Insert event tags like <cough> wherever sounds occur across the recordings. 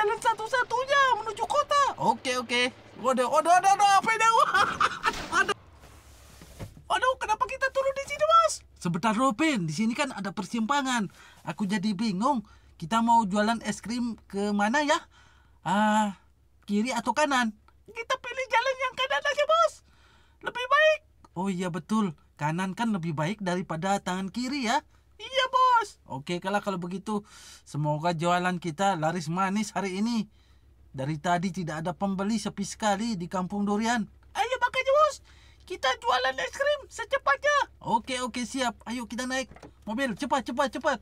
jalan satu-satunya menuju kota. Oke, oke. Waduh, waduh, waduh, waduh, apa ini? <laughs> Waduh. kenapa kita turun di sini, Mas? Sebentar, Robin. Di sini kan ada persimpangan. Aku jadi bingung. Kita mau jualan es krim ke mana ya? Ah, uh, kiri atau kanan? Kita pilih jalan yang kanan aja, Bos. Lebih baik. Oh iya, betul. Kanan kan lebih baik daripada tangan kiri ya. Iya, Bos bos. Oke kalah kalau begitu. Semoga jualan kita laris manis hari ini. Dari tadi tidak ada pembeli sepi sekali di kampung durian. Ayo makanya bos. Kita jualan es krim secepatnya. Oke oke siap. Ayo kita naik mobil cepat cepat cepat.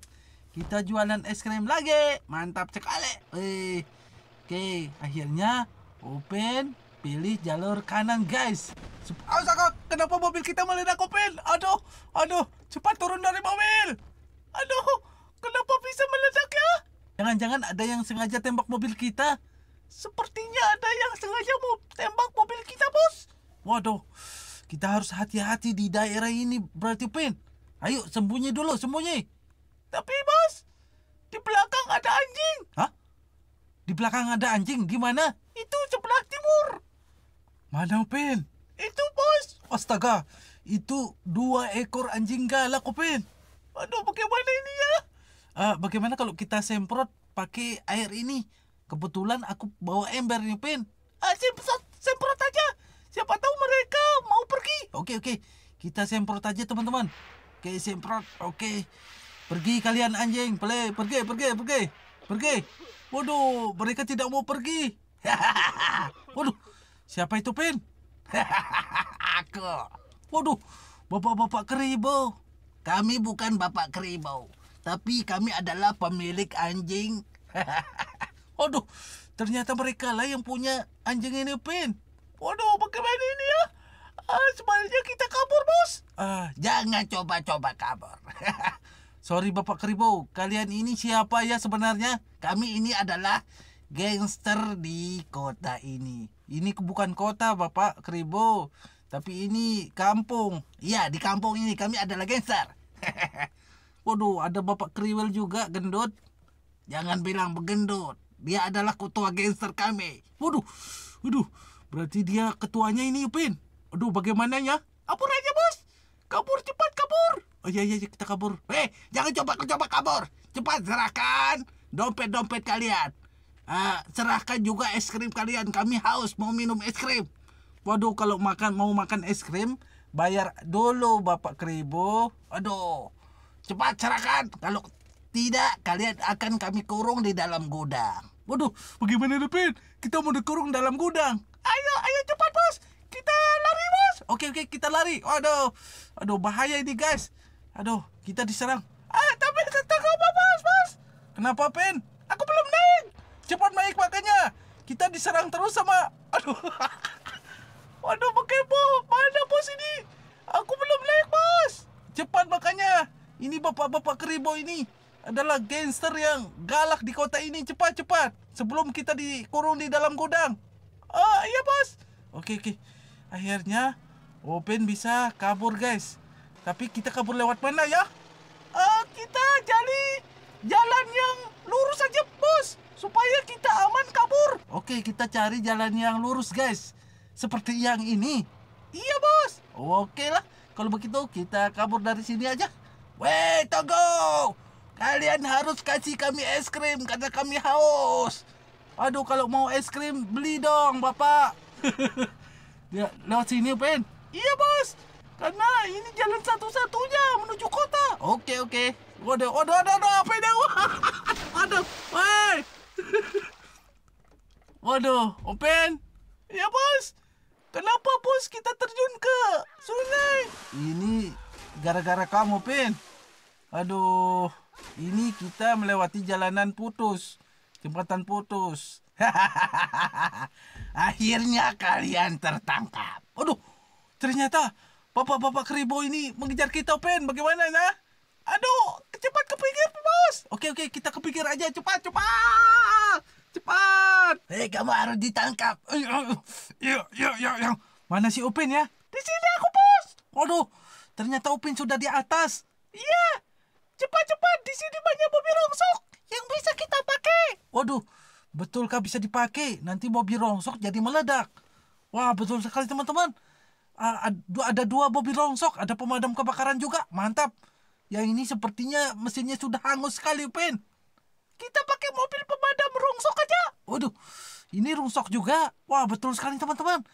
Kita jualan es krim lagi. Mantap sekali. Eh. Oke, akhirnya open pilih jalur kanan guys. Oh, kenapa mobil kita meledak open? Aduh, aduh, cepat turun dari mobil. Aduh, kenapa bisa meledak ya? Jangan-jangan ada yang sengaja tembak mobil kita. Sepertinya ada yang sengaja mau tembak mobil kita, bos. Waduh, kita harus hati-hati di daerah ini, berarti Pin. Ayo, sembunyi dulu, sembunyi. Tapi, bos, di belakang ada anjing. Hah? Di belakang ada anjing? Di mana? Itu sebelah timur. Mana, Pin? Itu, bos. Astaga, itu dua ekor anjing galak, Pin. Aduh, bagaimana ini ya? Uh, bagaimana kalau kita semprot pakai air ini? Kebetulan aku bawa ember nih, Pin. Uh, semprot, semprot aja. Siapa tahu mereka mau pergi. Oke, oke. Kita semprot aja, teman-teman. Oke, semprot. Oke. Pergi kalian anjing. play pergi, pergi, pergi. Pergi. Waduh, mereka tidak mau pergi. <laughs> Waduh, siapa itu, Pin? <laughs> aku. Waduh, bapak-bapak keribu. Kami bukan bapak keribau, tapi kami adalah pemilik anjing. <laughs> Aduh, ternyata mereka lah yang punya anjing ini, Pin. Waduh, bagaimana ini ya? Ah, sebaliknya kita kabur, bos. Ah, jangan coba-coba kabur. <laughs> Sorry, Bapak Keribau. Kalian ini siapa ya sebenarnya? Kami ini adalah gangster di kota ini. Ini bukan kota, Bapak Keribau. Tapi ini kampung. Iya, di kampung ini kami adalah gangster. <laughs> Waduh, ada Bapak Kriwel juga gendut. Jangan bilang begendut. Dia adalah ketua gangster kami. Waduh. Waduh, berarti dia ketuanya ini Upin. Aduh, ya? Kabur aja, Bos. Kabur cepat kabur. Oh iya, iya iya kita kabur. Eh, jangan coba coba kabur. Cepat serahkan dompet-dompet kalian. Uh, serahkan juga es krim kalian. Kami haus mau minum es krim. Waduh kalau makan mau makan es krim bayar dulu Bapak Kribo. Aduh. Cepat serahkan. Kalau tidak kalian akan kami kurung di dalam gudang. Waduh, bagaimana Depin? Kita mau dikurung dalam gudang. Ayo, ayo cepat bos. Kita lari bos. Oke oke kita lari. Waduh aduh bahaya ini guys. Aduh, kita diserang. Ah, tapi apa bos bos. Kenapa Pin? Aku belum naik. Cepat naik makanya. Kita diserang terus sama. Aduh. <laughs> Waduh pakai bom. Mana bos ini? Aku belum naik bos. Cepat makanya. Ini bapak-bapak keribo ini adalah gangster yang galak di kota ini. Cepat, cepat. Sebelum kita dikurung di dalam gudang. Oh, iya bos. Oke, oke. Akhirnya Open bisa kabur guys. Tapi kita kabur lewat mana ya? Uh, kita jadi jalan yang lurus aja bos supaya kita aman kabur. Oke, kita cari jalan yang lurus guys seperti yang ini. Iya bos. Oke lah. Kalau begitu kita kabur dari sini aja. Wait, tunggu. Kalian harus kasih kami es krim karena kami haus. Aduh kalau mau es krim beli dong bapak. Dia <laughs> ya, lewat sini Pen. Iya bos. Karena ini jalan satu-satunya menuju kota. Oke oke. Waduh waduh waduh waduh apa ini? <laughs> Waduh. <laughs> waduh. Waduh, Open. Iya bos. Kenapa bos kita terjun ke sungai? Ini gara-gara kamu, Pin. Aduh, ini kita melewati jalanan putus, jembatan putus. <laughs> Akhirnya kalian tertangkap. Aduh, ternyata bapak-bapak keribo ini mengejar kita, Pen. Bagaimana, nah? Aduh, cepat ke pinggir, bos. Oke oke kita kepikir aja cepat cepat cepat. Hei eh, kamu harus ditangkap. Yuk yuk yuk yuk. Mana si Upin ya? Di sini aku bos. Waduh ternyata Upin sudah di atas. Iya cepat cepat di sini banyak mobil rongsok yang bisa kita pakai. Waduh betulkah bisa dipakai? Nanti mobil rongsok jadi meledak. Wah betul sekali teman-teman. Ah, ada dua mobil rongsok, ada pemadam kebakaran juga, mantap. Yang ini sepertinya mesinnya sudah hangus sekali, Pen. Kita pakai mobil pemadam rongsok aja. Waduh, ini rongsok juga. Wah, betul sekali, teman-teman.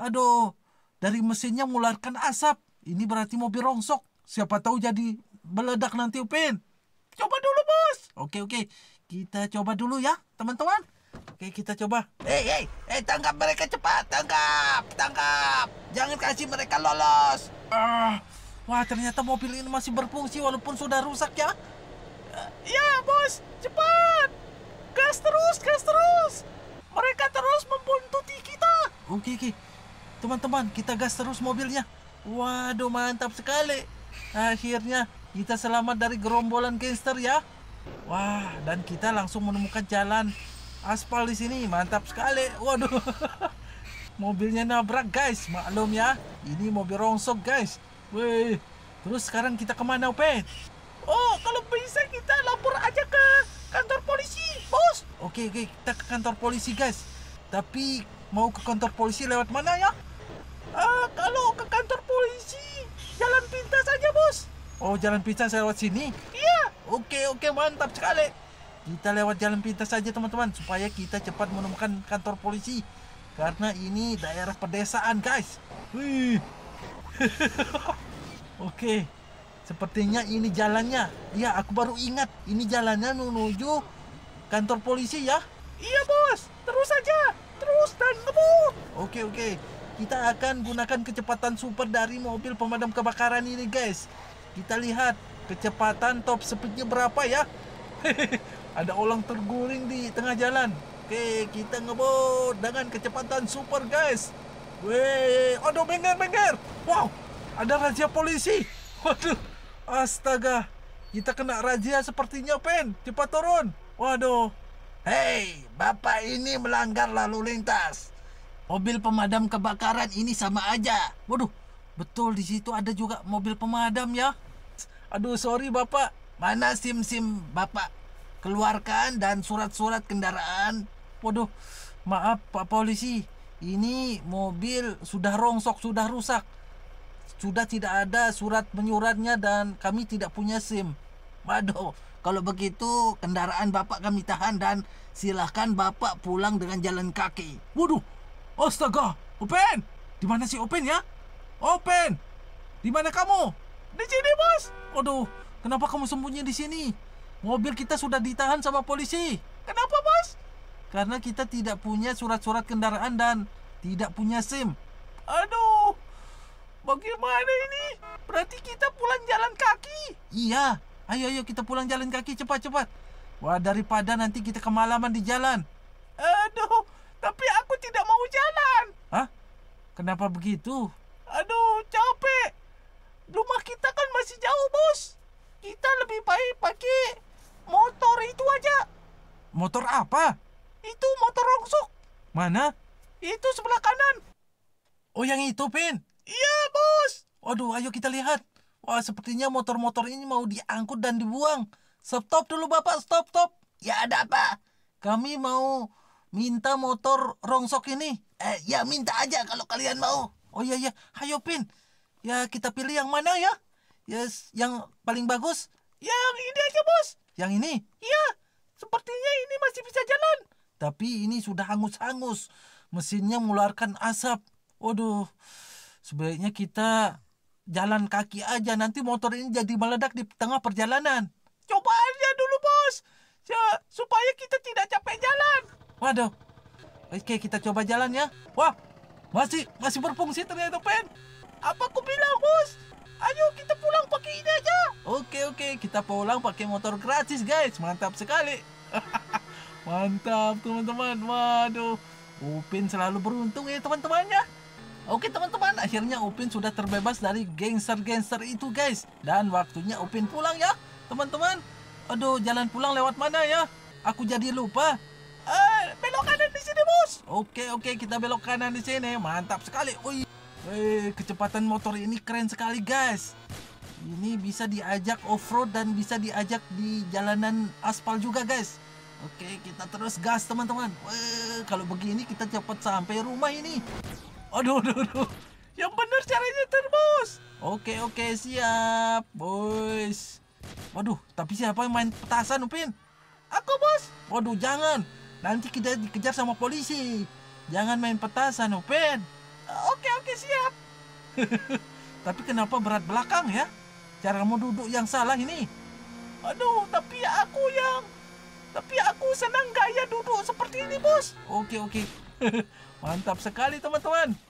Aduh, dari mesinnya mengeluarkan asap. Ini berarti mobil rongsok. Siapa tahu jadi meledak nanti, Pen. Coba dulu, Bos. Oke, oke. Kita coba dulu ya, teman-teman. Oke, kita coba. Hei, hei, hei, tangkap mereka cepat. Tangkap, tangkap. Jangan kasih mereka lolos. Ah, uh, Wah, ternyata mobil ini masih berfungsi walaupun sudah rusak ya. Ya, bos, cepat. Gas terus, gas terus. Mereka terus membuntuti kita. Oke, oke. Teman-teman, kita gas terus mobilnya. Waduh, mantap sekali. Akhirnya kita selamat dari gerombolan gangster ya. Wah, dan kita langsung menemukan jalan aspal di sini. Mantap sekali. Waduh. <laughs> Mobilnya nabrak, guys. Maklum ya, ini mobil rongsok, guys Woi, terus sekarang kita kemana, Ope? Oh, kalau bisa kita lapor aja ke kantor polisi, bos. Oke, oke, kita ke kantor polisi, guys. Tapi mau ke kantor polisi lewat mana ya? Uh, kalau ke kantor polisi, jalan pintas aja, bos. Oh, jalan pintas lewat sini? Iya. Oke, oke, mantap sekali. Kita lewat jalan pintas saja, teman-teman, supaya kita cepat menemukan kantor polisi. Karena ini daerah pedesaan, guys. Wih. <laughs> Oke, sepertinya ini jalannya. Iya, aku baru ingat. Ini jalannya menuju kantor polisi ya. Iya, Bos. Terus saja. Terus dan ngebut. Oke, oke. Kita akan gunakan kecepatan super dari mobil pemadam kebakaran ini, guys. Kita lihat kecepatan top speednya berapa ya. <laughs> Ada orang terguling di tengah jalan. Oke, kita ngebut dengan kecepatan super, guys. Weh, aduh, bengger, bengger. Wow, ada razia polisi. Waduh. Astaga. Kita kena razia sepertinya, Pen. Cepat turun. Waduh. Hei, bapak ini melanggar lalu lintas. Mobil pemadam kebakaran ini sama aja. Waduh, betul di situ ada juga mobil pemadam ya. Aduh, sorry bapak. Mana SIM-SIM bapak? Keluarkan dan surat-surat kendaraan. Waduh, maaf Pak Polisi. Ini mobil sudah rongsok, sudah rusak sudah tidak ada surat menyuratnya dan kami tidak punya SIM. Waduh, kalau begitu kendaraan bapak kami tahan dan silahkan bapak pulang dengan jalan kaki. Waduh, astaga, Open, di mana si Open ya? Open, di mana kamu? Di sini bos. Waduh, kenapa kamu sembunyi di sini? Mobil kita sudah ditahan sama polisi. Kenapa bos? Karena kita tidak punya surat-surat kendaraan dan tidak punya SIM. Aduh. Bagaimana ini? Berarti kita pulang jalan kaki. Iya. Ayo ayo kita pulang jalan kaki cepat-cepat. Wah, daripada nanti kita kemalaman di jalan. Aduh, tapi aku tidak mau jalan. Hah? Kenapa begitu? Aduh, capek. Rumah kita kan masih jauh, Bos. Kita lebih baik pakai motor itu aja. Motor apa? Itu motor rongsok. Mana? Itu sebelah kanan. Oh, yang itu, Pin? Iya. Waduh, ayo kita lihat. Wah, sepertinya motor-motor ini mau diangkut dan dibuang. Stop, stop dulu Bapak, stop, stop. Ya ada apa? Kami mau minta motor rongsok ini. Eh, ya minta aja kalau kalian mau. Oh iya, iya. Ayo, Pin. Ya, kita pilih yang mana ya? Yes, yang paling bagus. Yang ini aja, Bos. Yang ini? Iya. Sepertinya ini masih bisa jalan. Tapi ini sudah hangus-hangus. Mesinnya mengeluarkan asap. Waduh. Sebaiknya kita jalan kaki aja nanti motor ini jadi meledak di tengah perjalanan. Coba aja dulu bos, supaya kita tidak capek jalan. Waduh, oke kita coba jalan ya. Wah, masih masih berfungsi ternyata pen. Apa aku bilang bos? Ayo kita pulang pakai ini aja. Oke oke kita pulang pakai motor gratis guys, mantap sekali. <laughs> mantap teman-teman, waduh. Upin selalu beruntung ya teman-temannya. Oke teman-teman, akhirnya Upin sudah terbebas dari gangster-gangster itu guys. Dan waktunya Upin pulang ya, teman-teman. Aduh, jalan pulang lewat mana ya? Aku jadi lupa. Eh, belok kanan di sini bos. Oke oke, kita belok kanan di sini. Mantap sekali. Ui, eh, kecepatan motor ini keren sekali guys. Ini bisa diajak off-road dan bisa diajak di jalanan aspal juga guys. Oke, kita terus gas teman-teman. Kalau begini kita cepat sampai rumah ini. Aduh, aduh, aduh. Yang bener caranya terus. Oke, oke, siap, boys. Waduh, tapi siapa yang main petasan, Upin? Aku, bos. Waduh, jangan. Nanti kita dikejar sama polisi. Jangan main petasan, Upin. Oke, oke, siap. <laughs> tapi kenapa berat belakang ya? Cara kamu duduk yang salah ini. Aduh, tapi aku yang... Tapi aku senang gaya duduk seperti ini, bos. Oke, oke. <laughs> Mantap sekali teman-teman.